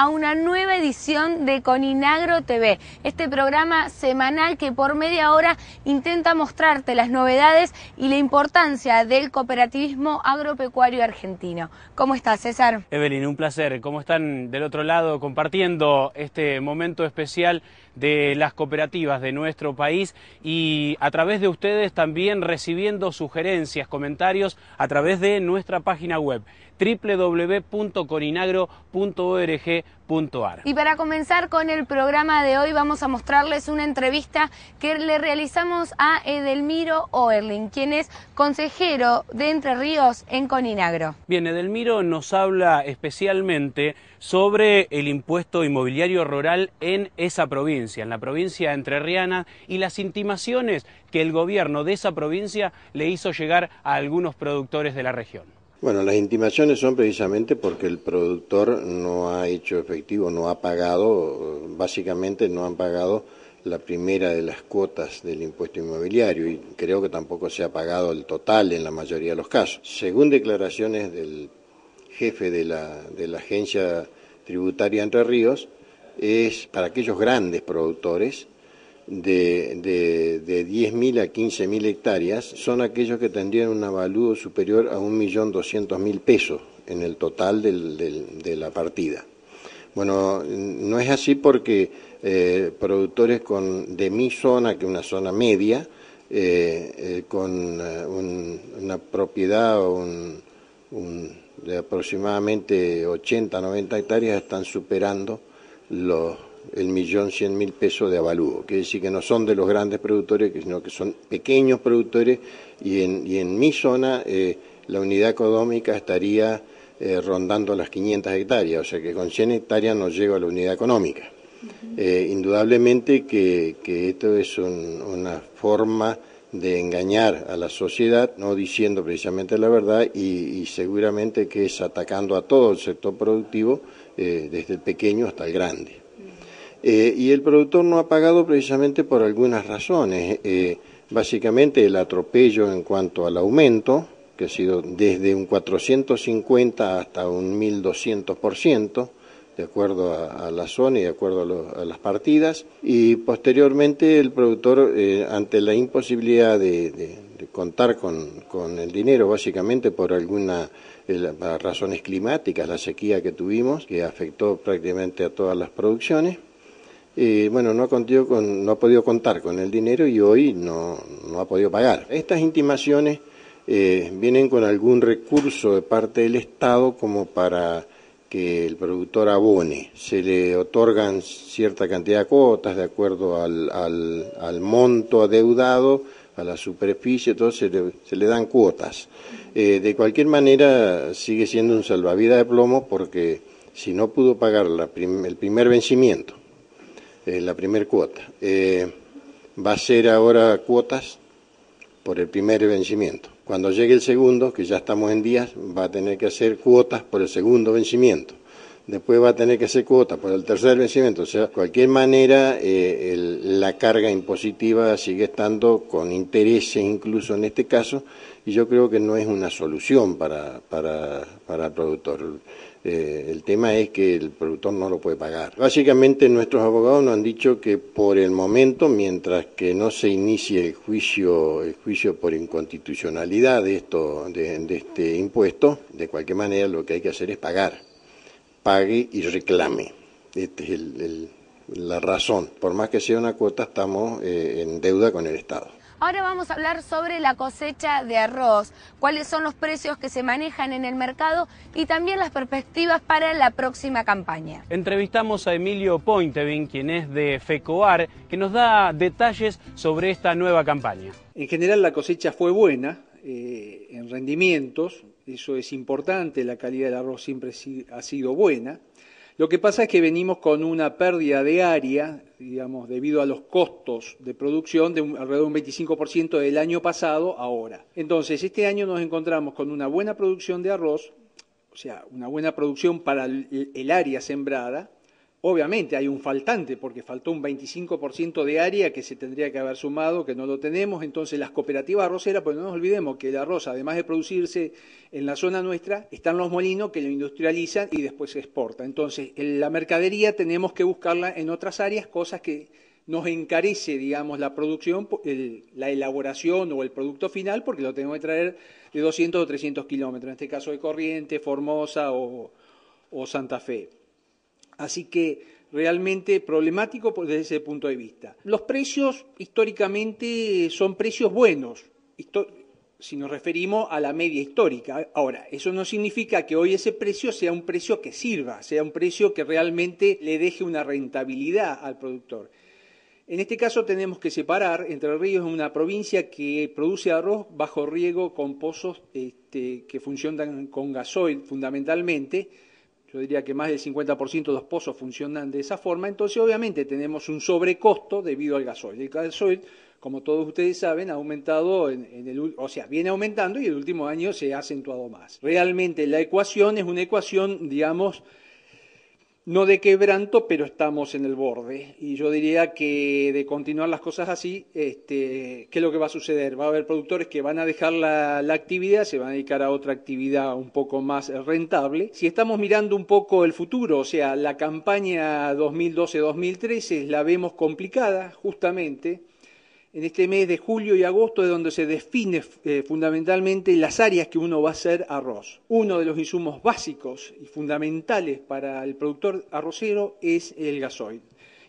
a una nueva edición de Coninagro TV, este programa semanal que por media hora intenta mostrarte las novedades y la importancia del cooperativismo agropecuario argentino. ¿Cómo estás, César? Evelyn, un placer. ¿Cómo están del otro lado compartiendo este momento especial de las cooperativas de nuestro país y a través de ustedes también recibiendo sugerencias, comentarios a través de nuestra página web www.coninagro.org.ar Y para comenzar con el programa de hoy vamos a mostrarles una entrevista que le realizamos a Edelmiro Oerling, quien es consejero de Entre Ríos en Coninagro. Bien, Edelmiro nos habla especialmente sobre el impuesto inmobiliario rural en esa provincia, en la provincia entrerriana y las intimaciones que el gobierno de esa provincia le hizo llegar a algunos productores de la región. Bueno, las intimaciones son precisamente porque el productor no ha hecho efectivo, no ha pagado, básicamente no han pagado la primera de las cuotas del impuesto inmobiliario y creo que tampoco se ha pagado el total en la mayoría de los casos. Según declaraciones del jefe de la, agencia tributaria Entre Ríos, es para aquellos grandes productores de, de, de 10.000 a 15.000 hectáreas son aquellos que tendrían un avalúo superior a 1.200.000 pesos en el total del, de la partida. Bueno, no es así porque eh, productores con, de mi zona, que es una zona media, eh, eh, con una propiedad de aproximadamente 80, 90 hectáreas, están superando los el millón cien mil pesos de avalúo. Quiere decir que no son de los grandes productores, sino que son pequeños productores y en, mi zona eh, la unidad económica estaría eh, rondando las 500 hectáreas, o sea que con 100 hectáreas no llego a la unidad económica. Eh, indudablemente que, esto es una forma de engañar a la sociedad, no diciendo precisamente la verdad, y, seguramente que es atacando a todo el sector productivo, desde el pequeño hasta el grande. Eh, y el productor no ha pagado precisamente por algunas razones. Eh, básicamente el atropello en cuanto al aumento, que ha sido desde un 450 hasta un 1200%, de acuerdo a, la zona y de acuerdo a, las partidas. Y posteriormente el productor, eh, ante la imposibilidad de, contar con, el dinero, básicamente por alguna razones climáticas, la sequía que tuvimos, que afectó prácticamente a todas las producciones, eh, bueno, no ha, podido contar con el dinero y hoy no, ha podido pagar. Estas intimaciones eh, vienen con algún recurso de parte del Estado como para que el productor abone. Se le otorgan cierta cantidad de cuotas de acuerdo al, monto adeudado, a la superficie, entonces se le, dan cuotas. Eh, de cualquier manera, sigue siendo un salvavidas de plomo porque si no pudo pagar el primer vencimiento, eh, la primera cuota. Eh, va a ser ahora cuotas por el primer vencimiento. Cuando llegue el segundo, que ya estamos en días, va a tener que hacer cuotas por el segundo vencimiento después va a tener que hacer cuota por el tercer vencimiento. O sea, de cualquier manera, eh, la carga impositiva sigue estando con intereses incluso en este caso, y yo creo que no es una solución para, para, para el productor. Eh, el tema es que el productor no lo puede pagar. Básicamente nuestros abogados nos han dicho que por el momento, mientras que no se inicie el juicio, el juicio por inconstitucionalidad de esto, de este impuesto, de cualquier manera lo que hay que hacer es pagar pague y reclame. esta es la razón. Por más que sea una cuota, estamos eh, en deuda con el Estado. Ahora vamos a hablar sobre la cosecha de arroz, cuáles son los precios que se manejan en el mercado y también las perspectivas para la próxima campaña. Entrevistamos a Emilio Pointevin, quien es de FECOAR, que nos da detalles sobre esta nueva campaña. En general la cosecha fue buena eh, en rendimientos, eso es importante, la calidad del arroz siempre ha sido buena. Lo que pasa es que venimos con una pérdida de área, digamos, debido a los costos de producción de alrededor de un 25% del año pasado ahora. Entonces, este año nos encontramos con una buena producción de arroz, o sea, una buena producción para el área sembrada, Obviamente hay un faltante porque faltó un 25% de área que se tendría que haber sumado, que no lo tenemos. Entonces las cooperativas arroceras, pues no nos olvidemos que el arroz, además de producirse en la zona nuestra, están los molinos que lo industrializan y después se exporta. Entonces en la mercadería tenemos que buscarla en otras áreas, cosas que nos encarece, digamos, la producción, la elaboración o el producto final, porque lo tenemos que traer de 200 o 300 kilómetros, en este caso de Corriente, Formosa o Santa Fe. Así que realmente problemático desde ese punto de vista. Los precios históricamente son precios buenos, si nos referimos a la media histórica. Ahora, eso no significa que hoy ese precio sea un precio que sirva, sea un precio que realmente le deje una rentabilidad al productor. En este caso tenemos que separar, Entre Ríos es una provincia que produce arroz bajo riego con pozos este, que funcionan con gasoil fundamentalmente, yo diría que más del 50% de los pozos funcionan de esa forma, entonces obviamente tenemos un sobrecosto debido al gasoil. El gasoil, como todos ustedes saben, ha aumentado, en, el, o sea, viene aumentando y el último año se ha acentuado más. Realmente la ecuación es una ecuación, digamos, no de quebranto, pero estamos en el borde. Y yo diría que de continuar las cosas así, este, ¿qué es lo que va a suceder? Va a haber productores que van a dejar la, la, actividad, se van a dedicar a otra actividad un poco más rentable. Si estamos mirando un poco el futuro, o sea, la campaña 2012-2013 la vemos complicada, justamente, en este mes de julio y agosto es donde se define eh, fundamentalmente las áreas que uno va a hacer arroz. Uno de los insumos básicos y fundamentales para el productor arrocero es el gasoil.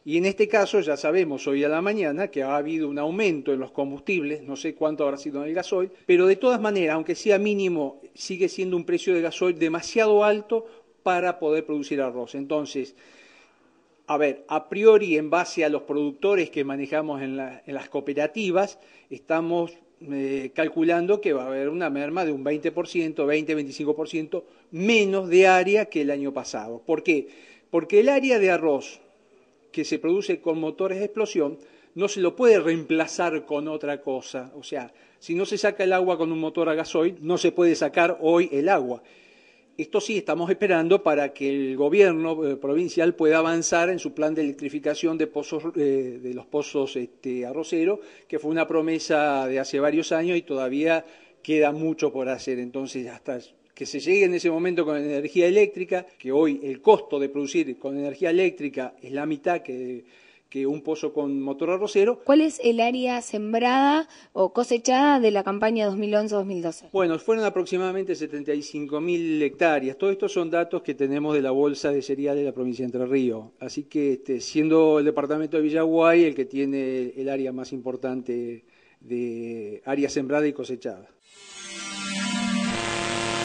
Y en este caso ya sabemos hoy a la mañana que ha habido un aumento en los combustibles, no sé cuánto habrá sido en el gasoil, pero de todas maneras, aunque sea mínimo, sigue siendo un precio de gasoil demasiado alto para poder producir arroz. Entonces, a ver, a priori en base a los productores que manejamos en, las cooperativas, estamos eh, calculando que va a haber una merma de un 20%, 20-25% menos de área que el año pasado. ¿Por qué? Porque el área de arroz que se produce con motores de explosión no se lo puede reemplazar con otra cosa. O sea, si no se saca el agua con un motor a gasoil, no se puede sacar hoy el agua. Esto sí, estamos esperando para que el gobierno eh, provincial pueda avanzar en su plan de electrificación de, pozos, eh, de los pozos este, arroceros, que fue una promesa de hace varios años y todavía queda mucho por hacer. Entonces, hasta que se llegue en ese momento con energía eléctrica, que hoy el costo de producir con energía eléctrica es la mitad que que un pozo con motor arrocero. ¿Cuál es el área sembrada o cosechada de la campaña 2011-2012? Bueno, fueron aproximadamente 75.000 hectáreas. Todos estos son datos que tenemos de la Bolsa de Cereales de la provincia de Entre Ríos. Así que este, siendo el departamento de Villaguay el que tiene el área más importante de área sembrada y cosechada.